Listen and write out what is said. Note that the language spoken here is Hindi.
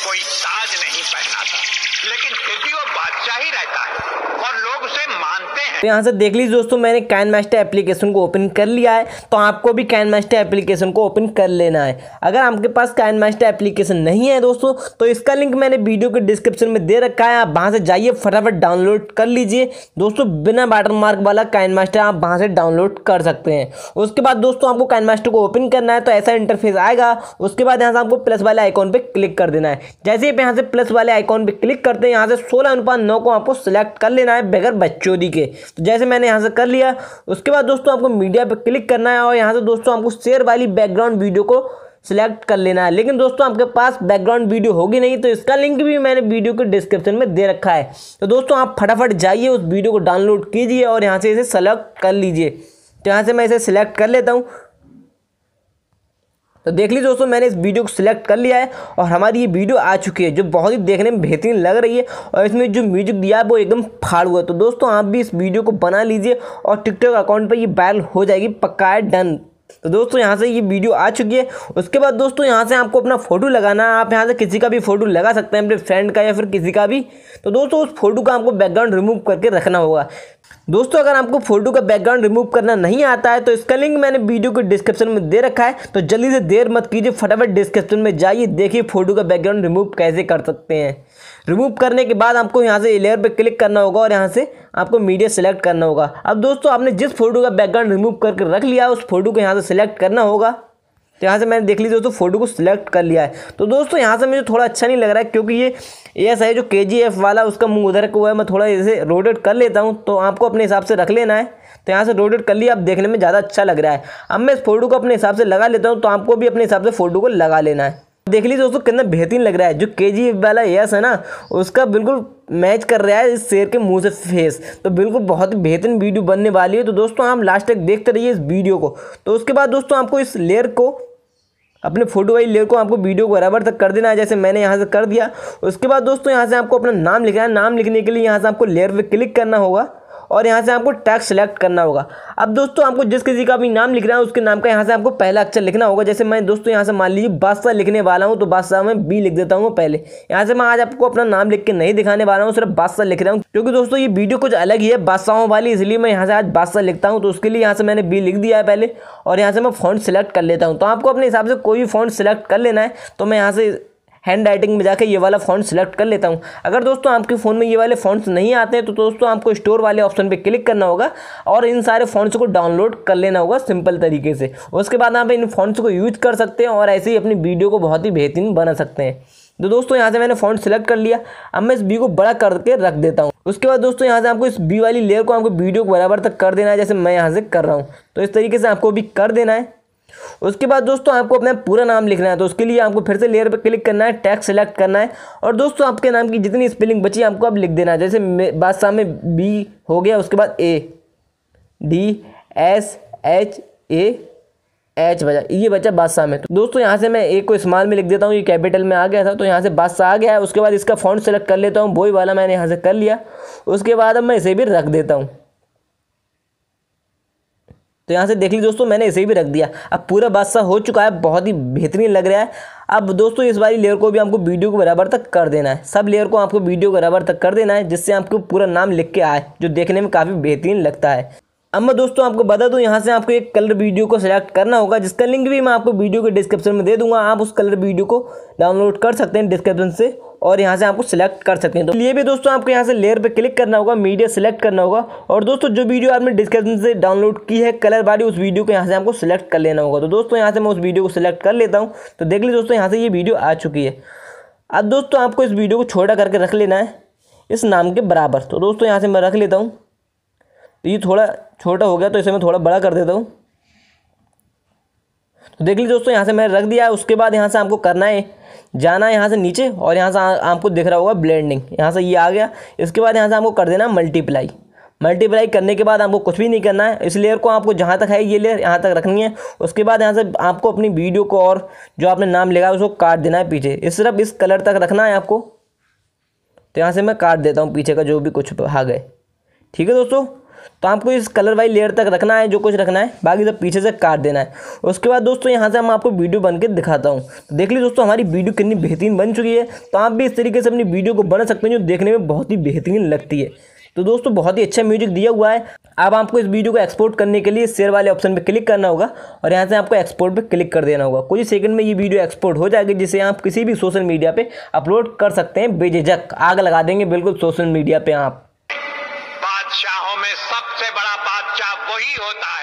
कोई ताज नहीं पहनाता लेकिन फिर भी वो बादशाह ही रहता है और लोग उसे मानते हैं तो यहाँ से देख लीजिए दोस्तों मैंने कैन मास्टर एप्लीकेशन को ओपन कर लिया है तो आपको भी कैन मास्टर एप्लीकेशन को ओपन कर लेना है अगर आपके पास कैन मास्टर एप्लीकेशन नहीं है दोस्तों तो इसका लिंक मैंने वीडियो के डिस्क्रिप्शन में दे रखा है आप वहाँ से जाइए फटाफट डाउनलोड कर लीजिए दोस्तों बिना वाटर मार्क वाला कैन मास्टर आप वहाँ से डाउनलोड कर सकते हैं उसके बाद दोस्तों आपको कैन मास्टर को ओपन करना है तो ऐसा इंटरफेस आएगा उसके बाद यहाँ से आपको प्लस वाले आइकॉन पर क्लिक कर देना है जैसे आप यहाँ से प्लस वाले आइकॉन पे क्लिक करते हैं यहाँ से सोलह अनुपात नौ को आपको सेलेक्ट कर लेना है बगैर बच्चोदी के तो जैसे मैंने यहाँ से कर लिया उसके बाद दोस्तों आपको मीडिया पे क्लिक करना है और यहाँ से दोस्तों आपको शेयर वाली बैकग्राउंड वीडियो को सिलेक्ट कर लेना है लेकिन दोस्तों आपके पास बैकग्राउंड वीडियो होगी नहीं तो इसका लिंक भी मैंने वीडियो के डिस्क्रिप्शन में दे रखा है तो दोस्तों आप फटाफट जाइए उस वीडियो को डाउनलोड कीजिए और यहाँ से इसे सेलेक्ट कर लीजिए तो यहाँ से मैं इसे सिलेक्ट कर लेता हूँ तो देख लीजिए दोस्तों मैंने इस वीडियो को सिलेक्ट कर लिया है और हमारी ये वीडियो आ चुकी है जो बहुत ही देखने में बेहतरीन लग रही है और इसमें जो म्यूजिक दिया है वो एकदम फाड़ हुआ है तो दोस्तों आप भी इस वीडियो को बना लीजिए और टिकटॉक अकाउंट पर ये वायरल हो जाएगी पक्का है डन तो दोस्तों यहाँ से ये वीडियो आ चुकी है उसके बाद दोस्तों यहाँ से आपको अपना फ़ोटो लगाना है आप यहाँ से किसी का भी फ़ोटो लगा सकते हैं अपने फ्रेंड का या फिर किसी का भी तो दोस्तों उस फोटो का आपको बैकग्राउंड रिमूव करके रखना होगा दोस्तों अगर आपको फोटो का बैकग्राउंड रिमूव करना नहीं आता है तो इसका लिंक मैंने वीडियो के डिस्क्रिप्शन में दे रखा है तो जल्दी से देर मत कीजिए फटाफट डिस्क्रिप्शन में जाइए देखिए फोटो का बैकग्राउंड रिमूव कैसे कर सकते हैं रिमूव करने के बाद आपको यहाँ से लेयर पर क्लिक करना होगा और यहाँ से आपको मीडिया सेलेक्ट करना होगा अब दोस्तों आपने जिस फोटो का बैकग्राउंड रिमूव करके रख लिया उस फोटो को यहाँ से सिलेक्ट करना होगा तो यहाँ से मैंने देख ली दोस्तों फोटो को सिलेक्ट कर लिया है तो दोस्तों यहाँ से मुझे थोड़ा अच्छा नहीं लग रहा है क्योंकि ये एस है जो के जी एफ वाला उसका मुंह उधर को है मैं थोड़ा इसे रोटेट कर लेता हूँ तो आपको अपने हिसाब से रख लेना है तो यहाँ से रोटेट कर लिया आप देखने में ज़्यादा अच्छा लग रहा है अब मैं इस फोटो को अपने हिसाब से लगा लेता हूँ तो आपको भी अपने हिसाब से फोटो को लगा लेना है देख लीजिए दोस्तों कितना बेहतरीन लग रहा है जो के जी वाला यस है ना उसका बिल्कुल मैच कर रहा है इस शेर के मुंह से फेस तो बिल्कुल बहुत ही बेहतरीन वीडियो बनने वाली है तो दोस्तों आप लास्ट तक देखते रहिए इस वीडियो को तो उसके बाद दोस्तों आपको इस लेयर को अपने फोटो वाली लेयर को आपको वीडियो को बराबर तक कर देना है जैसे मैंने यहाँ से कर दिया उसके बाद दोस्तों यहाँ से आपको अपना नाम लिखना है नाम लिखने के लिए यहाँ से आपको लेयर पर क्लिक करना होगा और यहाँ से आपको टैग सेलेक्ट करना होगा अब दोस्तों आपको जिस किसी का भी नाम लिख रहा है उसके नाम का यहाँ से आपको पहला अक्षर लिखना होगा जैसे मैं दोस्तों यहाँ से मान लीजिए बादशाह लिखने वाला हूँ तो बादशाह में बी लिख देता हूँ पहले यहाँ से मैं आज आपको अपना नाम लिख के नहीं दिखाने वाला हूँ सिर्फ बादशाह लिख रहा हूँ क्योंकि दोस्तों ये वीडियो कुछ अलग ही है बादशाहों वाली इसलिए मैं यहाँ से आज बादशाह लिखता हूँ तो उसके लिए यहाँ से मैंने बी लिख दिया है पहले और यहाँ से मैं फोन सेलेक्ट कर लेता हूँ तो आपको अपने हिसाब से कोई भी फ़ोन सेलेक्ट कर लेना है तो मैं यहाँ से हैंड राइटिंग में जाकर ये वाला फ़ॉन्ट सेलेक्ट कर लेता हूँ अगर दोस्तों आपके फ़ोन में ये वाले फ़ॉन्ट्स नहीं आते हैं तो दोस्तों आपको स्टोर वाले ऑप्शन पे क्लिक करना होगा और इन सारे फ़ॉन्ट्स को डाउनलोड कर लेना होगा सिंपल तरीके से उसके बाद आप इन फ़ॉन्ट्स को यूज कर सकते हैं और ऐसे ही अपनी वीडियो को बहुत ही बेहतरीन बना सकते हैं तो दोस्तों यहाँ से मैंने फ़ॉन्ट सेलेक्ट कर लिया अब मैं इस बी को बड़ा करके रख देता हूँ उसके बाद दोस्तों यहाँ से आपको इस बी वाली लेयर को आपको वीडियो को बराबर तक कर देना है जैसे मैं यहाँ से कर रहा हूँ तो इस तरीके से आपको भी कर देना है उसके बाद दोस्तों आपको अपना पूरा नाम लिखना है तो उसके लिए आपको फिर से लेयर पर क्लिक करना है टैक्स सेलेक्ट करना है और दोस्तों आपके नाम की जितनी स्पेलिंग बची आपको अब लिख देना है जैसे बादशाह में बी हो गया उसके बाद A D S H A H बचा ये बचा बादशाह में तो दोस्तों यहाँ से मैं ए को स्मॉल में लिख देता हूँ ये कैपिटल में आ गया था तो यहाँ से बादशाह आ गया है उसके बाद इसका फॉन्ट सेलेक्ट कर लेता हूँ बोई वाला मैंने यहाँ से कर लिया उसके बाद अब मैं इसे भी रख देता हूँ तो यहाँ से देख लीजिए दोस्तों मैंने इसे भी रख दिया अब पूरा बादशाह हो चुका है बहुत ही बेहतरीन लग रहा है अब दोस्तों इस बारी लेयर को भी आपको वीडियो को बराबर तक कर देना है सब लेयर को आपको वीडियो बराबर तक कर देना है जिससे आपको पूरा नाम लिख के आए जो देखने में काफ़ी बेहतरीन लगता है अब मैं दोस्तों आपको बता दूं यहाँ से आपको एक कलर वीडियो को सिलेक्ट करना होगा जिसका लिंक भी मैं आपको वीडियो के डिस्क्रिप्शन में दे दूंगा आप उस कलर वीडियो को डाउनलोड कर सकते हैं डिस्क्रिप्शन से और यहाँ से आपको सिलेक्ट कर सकते हैं तो ये भी दोस्तों आपको यहाँ से लेयर पर क्लिक करना होगा मीडिया सिलेक्ट करना होगा और दोस्तों जो वीडियो आपने डिस्क्रिप्शन से डाउनलोड की है कलर वाली उस वीडियो को यहाँ से आपको सिलेक्ट कर लेना होगा तो दोस्तों यहाँ से मैं उस वीडियो को सिलेक्ट कर लेता हूँ तो देख लीजिए दोस्तों यहाँ से ये वीडियो आ चुकी है अब दोस्तों आपको इस वीडियो को छोटा करके रख लेना है इस नाम के बराबर तो दोस्तों यहाँ से मैं रख लेता हूँ तो ये थोड़ा छोटा हो गया तो इसे मैं थोड़ा बड़ा कर देता हूँ तो देख लीजिए दोस्तों यहाँ से मैंने रख दिया उसके बाद यहाँ से आपको करना है जाना यहाँ से नीचे और यहाँ से आपको दिख रहा होगा ब्लेंडिंग यहाँ से ये यह आ गया इसके बाद यहाँ से आपको कर देना मल्टीप्लाई मल्टीप्लाई करने के बाद आपको कुछ भी नहीं करना है इस लेयर को आपको जहाँ तक है ये लेयर यहाँ तक रखनी है उसके बाद यहाँ से आपको अपनी वीडियो को और जो आपने नाम लिखा है उसको काट देना है पीछे इस सिर्फ इस कलर तक रखना है आपको तो यहाँ से मैं काट देता हूँ पीछे का जो भी कुछ भाग है ठीक है दोस्तों तो आपको इस कलर वाली लेयर तक रखना है जो कुछ रखना है बाकी सब पीछे से काट देना है उसके बाद दोस्तों यहाँ से हम आपको वीडियो बन दिखाता हूँ तो देख लीजिए दोस्तों हमारी वीडियो कितनी बेहतरीन बन चुकी है तो आप भी इस तरीके से अपनी वीडियो को बना सकते हैं जो देखने में बहुत ही बेहतरीन लगती है तो दोस्तों बहुत ही अच्छा म्यूजिक दिया हुआ है अब आपको इस वीडियो को एक्सपोर्ट करने के लिए शेयर वाले ऑप्शन पर क्लिक करना होगा और यहाँ से आपको एक्सपोर्ट पर क्लिक कर देना होगा कुछ ही सेकंड में ये वीडियो एक्सपोर्ट हो जाएगी जिसे आप किसी भी सोशल मीडिया पे अपलोड कर सकते हैं बेझिझक आग लगा देंगे बिल्कुल सोशल मीडिया पे आप idiota.